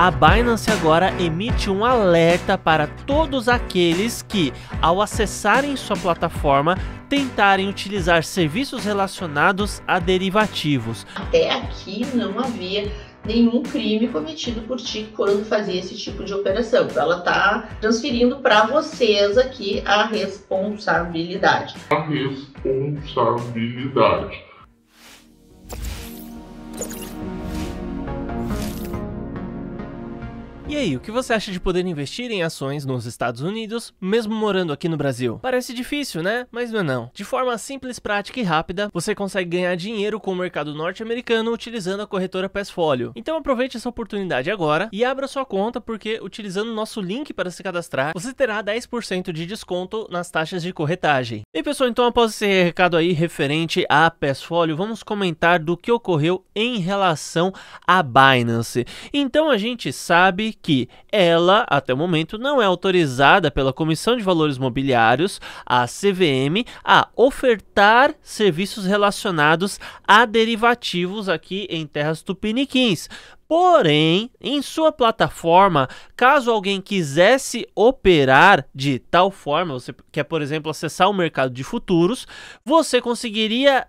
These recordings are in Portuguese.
a Binance agora emite um alerta para todos aqueles que, ao acessarem sua plataforma, tentarem utilizar serviços relacionados a derivativos. Até aqui não havia nenhum crime cometido por ti quando fazia esse tipo de operação. ela está transferindo para vocês aqui a responsabilidade. A responsabilidade. E aí, o que você acha de poder investir em ações nos Estados Unidos, mesmo morando aqui no Brasil? Parece difícil, né? Mas não é não. De forma simples, prática e rápida, você consegue ganhar dinheiro com o mercado norte-americano utilizando a corretora Passfolio. Então aproveite essa oportunidade agora e abra sua conta porque utilizando o nosso link para se cadastrar, você terá 10% de desconto nas taxas de corretagem. E pessoal, então após esse recado aí referente à Passfolio, vamos comentar do que ocorreu em relação à Binance. Então a gente sabe que ela, até o momento, não é autorizada pela Comissão de Valores Mobiliários, a CVM, a ofertar serviços relacionados a derivativos aqui em terras tupiniquins. Porém, em sua plataforma, caso alguém quisesse operar de tal forma, você quer, por exemplo, acessar o mercado de futuros, você conseguiria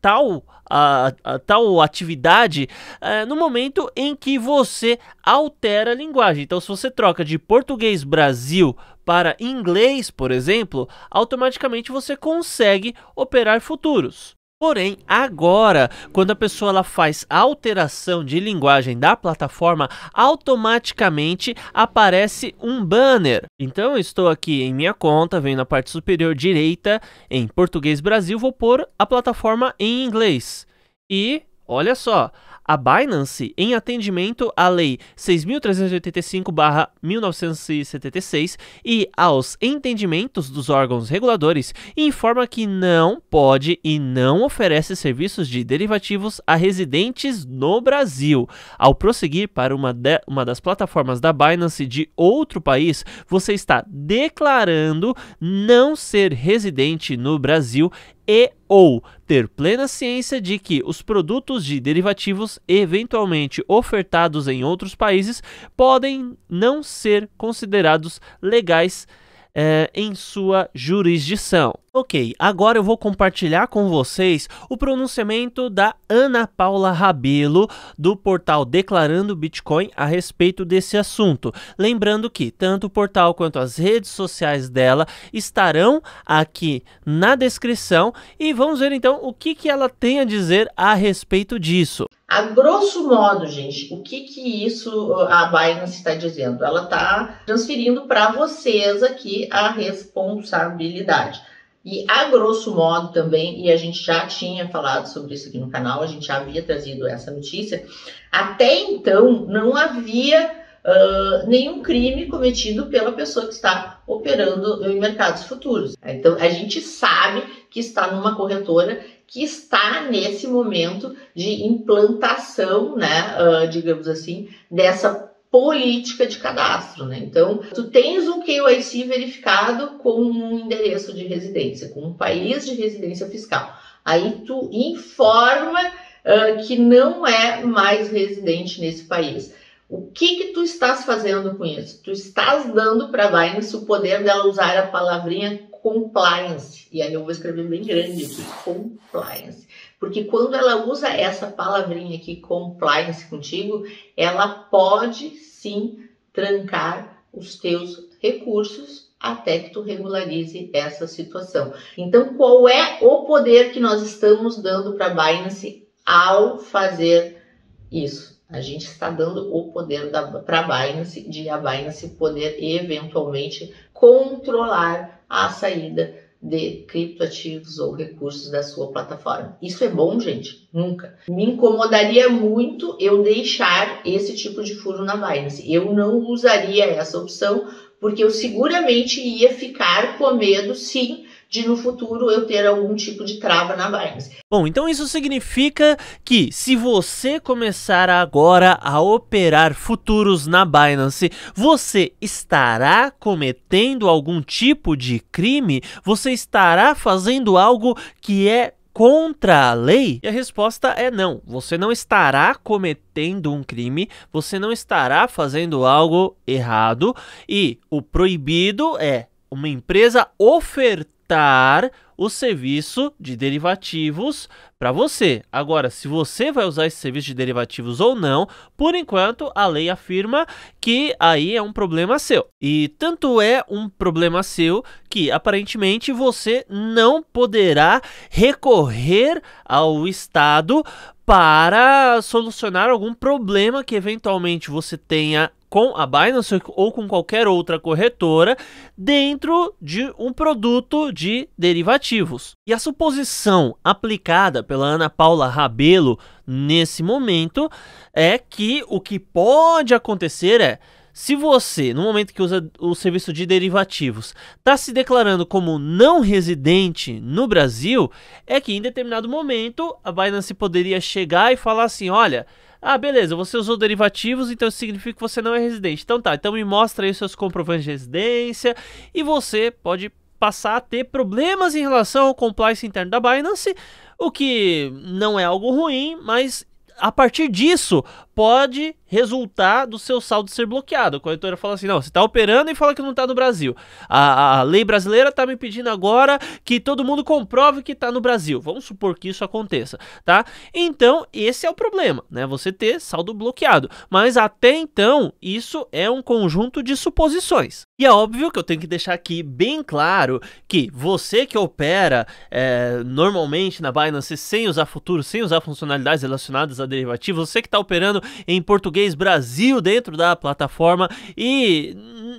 tal a, a tal atividade é, no momento em que você altera a linguagem. Então, se você troca de português Brasil para inglês, por exemplo, automaticamente você consegue operar futuros. Porém, agora, quando a pessoa ela faz alteração de linguagem da plataforma, automaticamente aparece um banner. Então, estou aqui em minha conta, venho na parte superior direita, em Português Brasil, vou pôr a plataforma em inglês. E, olha só, a Binance, em atendimento à Lei 6.385-1976 e aos entendimentos dos órgãos reguladores, informa que não pode e não oferece serviços de derivativos a residentes no Brasil. Ao prosseguir para uma, de, uma das plataformas da Binance de outro país, você está declarando não ser residente no Brasil e ou ter plena ciência de que os produtos de derivativos eventualmente ofertados em outros países podem não ser considerados legais eh, em sua jurisdição. Ok, agora eu vou compartilhar com vocês o pronunciamento da Ana Paula Rabelo do portal Declarando Bitcoin a respeito desse assunto. Lembrando que tanto o portal quanto as redes sociais dela estarão aqui na descrição e vamos ver então o que, que ela tem a dizer a respeito disso. A grosso modo, gente, o que que isso a Binance está dizendo? Ela está transferindo para vocês aqui a responsabilidade. E a grosso modo também, e a gente já tinha falado sobre isso aqui no canal, a gente já havia trazido essa notícia, até então não havia uh, nenhum crime cometido pela pessoa que está operando em mercados futuros. Então a gente sabe que está numa corretora que está nesse momento de implantação, né, uh, digamos assim, dessa política de cadastro, né? Então, tu tens um KYC verificado com um endereço de residência, com um país de residência fiscal. Aí tu informa uh, que não é mais residente nesse país. O que que tu estás fazendo com isso? Tu estás dando para a Binance o poder dela usar a palavrinha compliance. E aí eu vou escrever bem grande aqui, compliance. Porque quando ela usa essa palavrinha aqui, compliance contigo, ela pode sim trancar os teus recursos até que tu regularize essa situação. Então, qual é o poder que nós estamos dando para a Binance ao fazer isso? A gente está dando o poder para a Binance, de a Binance poder eventualmente controlar a saída de criptoativos ou recursos da sua plataforma. Isso é bom, gente? Nunca. Me incomodaria muito eu deixar esse tipo de furo na Binance. Eu não usaria essa opção porque eu seguramente ia ficar com medo, sim, de no futuro eu ter algum tipo de trava na Binance. Bom, então isso significa que se você começar agora a operar futuros na Binance, você estará cometendo algum tipo de crime? Você estará fazendo algo que é contra a lei? E a resposta é não. Você não estará cometendo um crime, você não estará fazendo algo errado e o proibido é uma empresa ofertando o serviço de derivativos para você. Agora, se você vai usar esse serviço de derivativos ou não, por enquanto a lei afirma que aí é um problema seu. E tanto é um problema seu que aparentemente você não poderá recorrer ao Estado para solucionar algum problema que eventualmente você tenha com a Binance ou com qualquer outra corretora dentro de um produto de derivativos. E a suposição aplicada pela Ana Paula Rabelo nesse momento é que o que pode acontecer é se você, no momento que usa o serviço de derivativos, está se declarando como não residente no Brasil, é que em determinado momento a Binance poderia chegar e falar assim: olha, ah, beleza, você usou derivativos, então isso significa que você não é residente. Então tá, então me mostra aí seus comprovantes de residência e você pode passar a ter problemas em relação ao compliance interno da Binance, o que não é algo ruim, mas a partir disso pode resultar do seu saldo ser bloqueado. A corretora fala assim: não, você está operando e fala que não está no Brasil. A, a lei brasileira está me pedindo agora que todo mundo comprove que está no Brasil. Vamos supor que isso aconteça, tá? Então, esse é o problema, né? Você ter saldo bloqueado. Mas até então, isso é um conjunto de suposições. E é óbvio que eu tenho que deixar aqui bem claro que você que opera é, normalmente na Binance sem usar futuro, sem usar funcionalidades relacionadas a derivativos, você que está operando em português Brasil dentro da plataforma e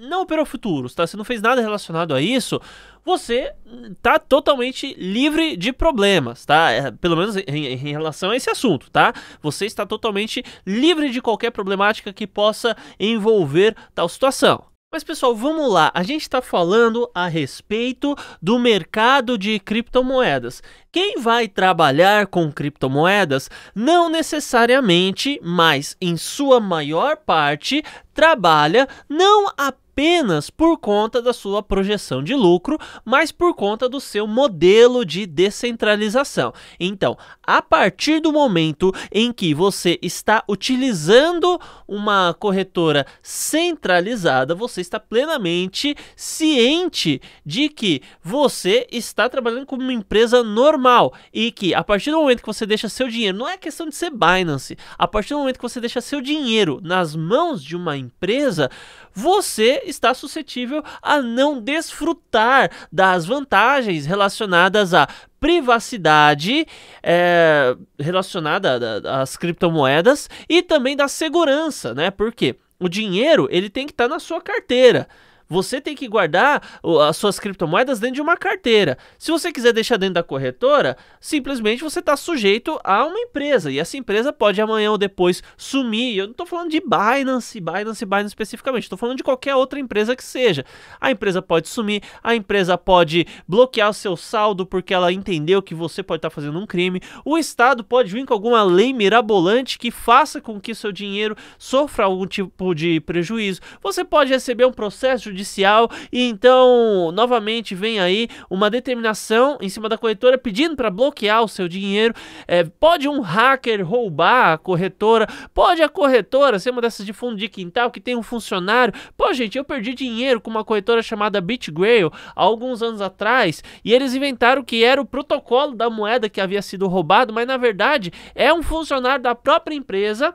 não operou futuros, tá? Você não fez nada relacionado a isso, você tá totalmente livre de problemas, tá? É, pelo menos em, em, relação a esse assunto, tá? Você está totalmente livre de qualquer problemática que possa envolver tal situação. Mas pessoal, vamos lá. A gente está falando a respeito do mercado de criptomoedas. Quem vai trabalhar com criptomoedas não necessariamente, mas em sua maior parte, trabalha não apenas por conta da sua projeção de lucro, mas por conta do seu modelo de descentralização. Então, a partir do momento em que você está utilizando uma corretora centralizada, você está plenamente ciente de que você está trabalhando como uma empresa normal e que a partir do momento que você deixa seu dinheiro, não é questão de ser Binance, a partir do momento que você deixa seu dinheiro nas mãos de uma empresa, você está suscetível a não desfrutar das vantagens relacionadas à privacidade é, relacionada às criptomoedas e também da segurança, né? Porque o dinheiro ele tem que estar tá na sua carteira. Você tem que guardar as suas criptomoedas dentro de uma carteira. Se você quiser deixar dentro da corretora, simplesmente você está sujeito a uma empresa. E essa empresa pode amanhã ou depois sumir. Eu não estou falando de Binance, Binance, Binance especificamente. Estou falando de qualquer outra empresa que seja. A empresa pode sumir, a empresa pode bloquear o seu saldo porque ela entendeu que você pode estar tá fazendo um crime. O Estado pode vir com alguma lei mirabolante que faça com que seu dinheiro sofra algum tipo de prejuízo. Você pode receber um processo de judicial e então novamente vem aí uma determinação em cima da corretora pedindo para bloquear o seu dinheiro. É, pode um hacker roubar a corretora? Pode a corretora ser uma dessas de fundo de quintal que tem um funcionário? Pô, gente, eu perdi dinheiro com uma corretora chamada BitGrail há alguns anos atrás e eles inventaram que era o protocolo da moeda que havia sido roubado, mas na verdade é um funcionário da própria empresa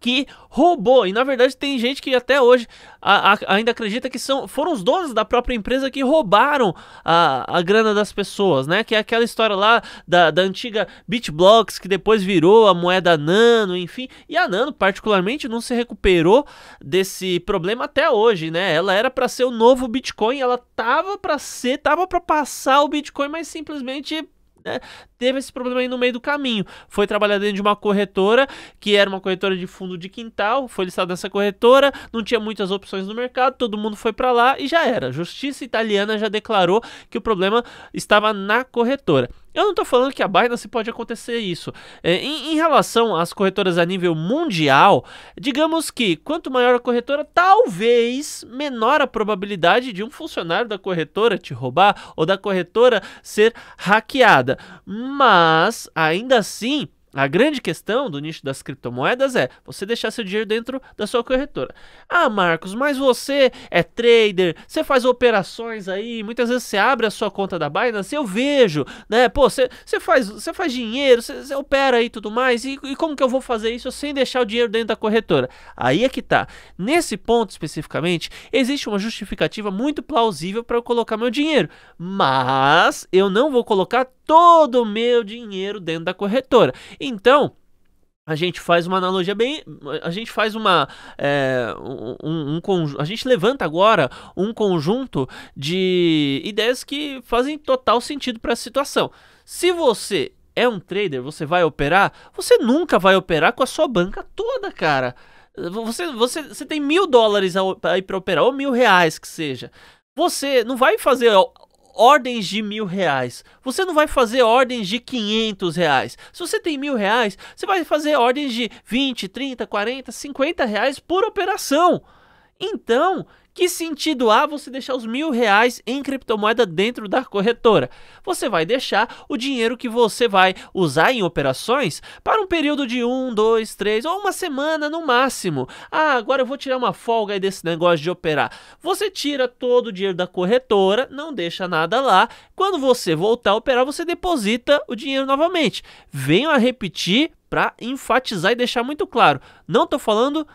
que roubou. E na verdade tem gente que até hoje a, a, ainda acredita que são, foram os donos da própria empresa que roubaram a, a grana das pessoas, né? Que é aquela história lá da, da antiga BitBlocks que depois virou a moeda Nano, enfim. E a Nano, particularmente, não se recuperou desse problema até hoje, né? Ela era para ser o novo Bitcoin, ela tava para ser, tava para passar o Bitcoin, mas simplesmente né, teve esse problema aí no meio do caminho. Foi trabalhar dentro de uma corretora, que era uma corretora de fundo de quintal, foi listado nessa corretora, não tinha muitas opções no mercado, todo mundo foi para lá e já era. Justiça italiana já declarou que o problema estava na corretora. Eu não estou falando que a Binance pode acontecer isso. É, em, em, relação às corretoras a nível mundial, digamos que quanto maior a corretora, talvez menor a probabilidade de um funcionário da corretora te roubar ou da corretora ser hackeada. Mas ainda assim, a grande questão do nicho das criptomoedas é você deixar seu dinheiro dentro da sua corretora. Ah, Marcos, mas você é trader, você faz operações aí, muitas vezes você abre a sua conta da Binance, eu vejo, né? Pô, você, você, faz, você faz dinheiro, você, você opera aí tudo mais, e, e como que eu vou fazer isso sem deixar o dinheiro dentro da corretora? Aí é que tá. Nesse ponto especificamente, existe uma justificativa muito plausível para eu colocar meu dinheiro, mas eu não vou colocar todo o meu dinheiro dentro da corretora. Então, a gente faz uma analogia bem. A gente faz uma. É, um, um, a gente levanta agora um conjunto de ideias que fazem total sentido para a situação. Se você é um trader, você vai operar, você nunca vai operar com a sua banca toda, cara. Você, você, você tem mil dólares aí para operar, ou mil reais que seja. Você não vai fazer ordens de mil reais. Você não vai fazer ordens de 500 reais. Se você tem mil reais, você vai fazer ordens de 20, 30, 40, 50 reais por operação. Então, que sentido há você deixar os mil reais em criptomoeda dentro da corretora? Você vai deixar o dinheiro que você vai usar em operações para um período de um, dois, três ou uma semana no máximo. Ah, agora eu vou tirar uma folga aí desse negócio de operar. Você tira todo o dinheiro da corretora, não deixa nada lá. Quando você voltar a operar, você deposita o dinheiro novamente. Venho a repetir para enfatizar e deixar muito claro. Não estou falando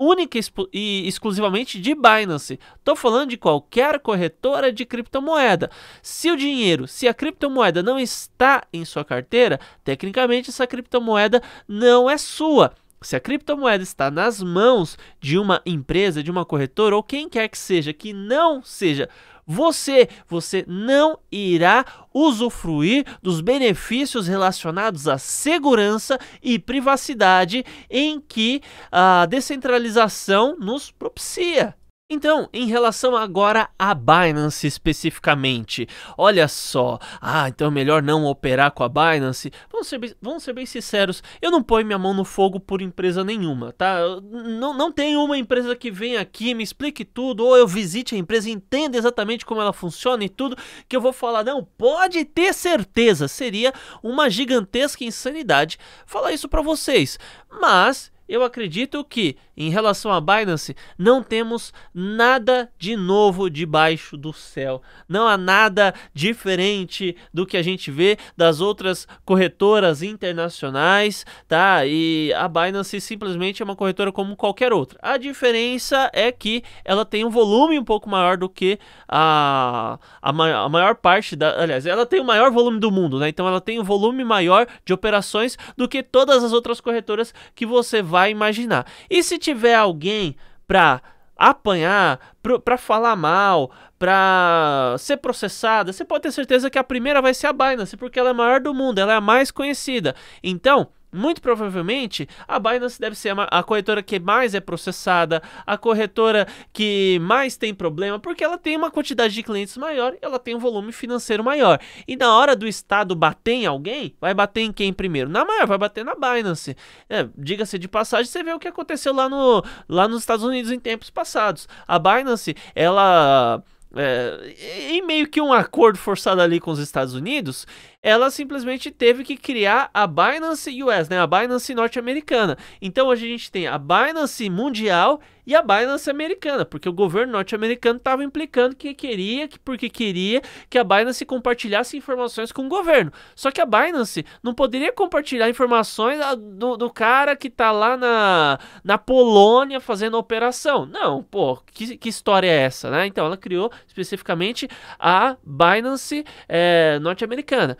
única e exclusivamente de Binance. Estou falando de qualquer corretora de criptomoeda. Se o dinheiro, se a criptomoeda não está em sua carteira, tecnicamente essa criptomoeda não é sua. Se a criptomoeda está nas mãos de uma empresa, de uma corretora ou quem quer que seja, que não seja você, você não irá usufruir dos benefícios relacionados à segurança e privacidade em que a descentralização nos propicia. Então, em relação agora à Binance especificamente, olha só, ah, então é melhor não operar com a Binance. Vamos ser, bem, vamos ser bem sinceros, eu não ponho minha mão no fogo por empresa nenhuma, tá? não, não tem uma empresa que vem aqui, me explique tudo, ou eu visite a empresa, entenda exatamente como ela funciona e tudo, que eu vou falar, não, pode ter certeza, seria uma gigantesca insanidade falar isso para vocês. Mas eu acredito que, em relação à Binance, não temos nada de novo debaixo do céu. Não há nada diferente do que a gente vê das outras corretoras internacionais, tá? E a Binance simplesmente é uma corretora como qualquer outra. A diferença é que ela tem um volume um pouco maior do que a, a, a maior parte da. Aliás, ela tem o maior volume do mundo, né? Então ela tem um volume maior de operações do que todas as outras corretoras que você vai vai imaginar. E se tiver alguém para apanhar, para falar mal, para ser processada, você pode ter certeza que a primeira vai ser a Binance, porque ela é a maior do mundo, ela é a mais conhecida. Então, muito provavelmente, a Binance deve ser a corretora que mais é processada, a corretora que mais tem problema, porque ela tem uma quantidade de clientes maior, ela tem um volume financeiro maior. E na hora do Estado bater em alguém, vai bater em quem primeiro? Na maior, vai bater na Binance. É, Diga-se de passagem, você vê o que aconteceu lá, no, lá nos Estados Unidos em tempos passados. A Binance, ela... É, em meio que um acordo forçado ali com os Estados Unidos, ela simplesmente teve que criar a Binance US, né? A Binance norte-americana. Então hoje a gente tem a Binance mundial e a Binance americana, porque o governo norte-americano estava implicando que queria, que porque queria que a Binance compartilhasse informações com o governo. Só que a Binance não poderia compartilhar informações ah, do, do cara que está lá na, na Polônia fazendo operação. Não, pô, que, que história é essa, né? Então ela criou especificamente a Binance é, norte-americana.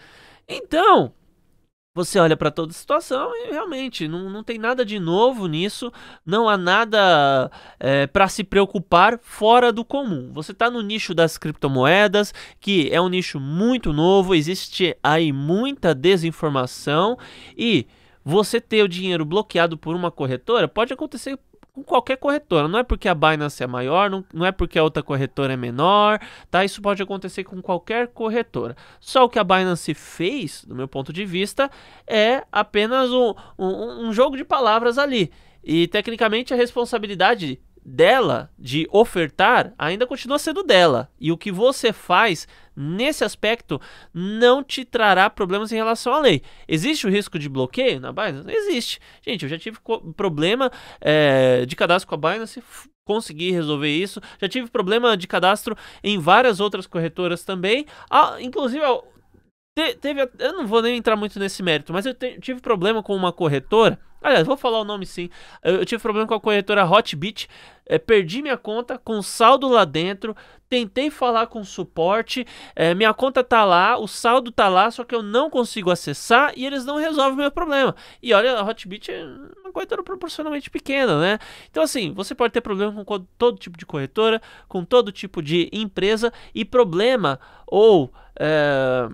Então, você olha para toda a situação e realmente não, não tem nada de novo nisso, não há nada é, para se preocupar fora do comum. Você está no nicho das criptomoedas, que é um nicho muito novo, existe aí muita desinformação e você ter o dinheiro bloqueado por uma corretora pode acontecer com qualquer corretora. Não é porque a Binance é maior, não, não é porque a outra corretora é menor, tá? Isso pode acontecer com qualquer corretora. Só o que a Binance fez, do meu ponto de vista, é apenas um, um, um jogo de palavras ali. E tecnicamente a responsabilidade dela, de ofertar, ainda continua sendo dela. E o que você faz nesse aspecto não te trará problemas em relação à lei. Existe o risco de bloqueio na Binance? Existe. Gente, eu já tive problema é, de cadastro com a Binance, consegui resolver isso. Já tive problema de cadastro em várias outras corretoras também. Ah, inclusive, te, teve. Eu não vou nem entrar muito nesse mérito, mas eu tive problema com uma corretora Aliás, vou falar o nome sim. Eu, eu tive problema com a corretora Hotbit, é, perdi minha conta com saldo lá dentro, tentei falar com suporte, é, minha conta tá lá, o saldo tá lá, só que eu não consigo acessar e eles não resolvem o meu problema. E olha, a Hotbit é uma corretora proporcionalmente pequena, né? Então assim, você pode ter problema com todo tipo de corretora, com todo tipo de empresa e problema ou... É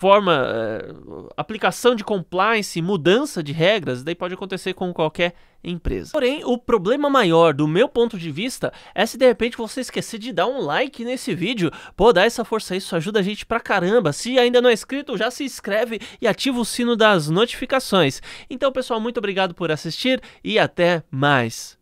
forma, eh, aplicação de compliance, mudança de regras, daí pode acontecer com qualquer empresa. Porém, o problema maior do meu ponto de vista é se de repente você esquecer de dar um like nesse vídeo. Pô, dá essa força aí, isso ajuda a gente pra caramba. Se ainda não é inscrito, já se inscreve e ativa o sino das notificações. Então, pessoal, muito obrigado por assistir e até mais.